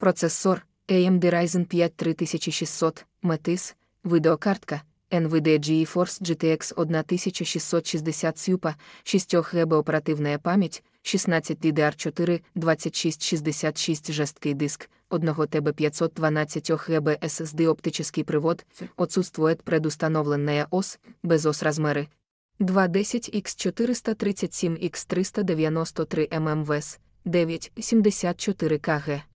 Процесор AMD Ryzen 5 3600, Метис, відеокартка NVIDIA GeForce GTX 1660 Super, 6 ГБ оперативна пам'ять, 16 DDR4, 2666 жесткий диск, 1 ТБ 512 ГБ SSD оптический привод, отсутствует предустановленная ОС, без ОС размеры, 210X437X393 mmws 974 кг.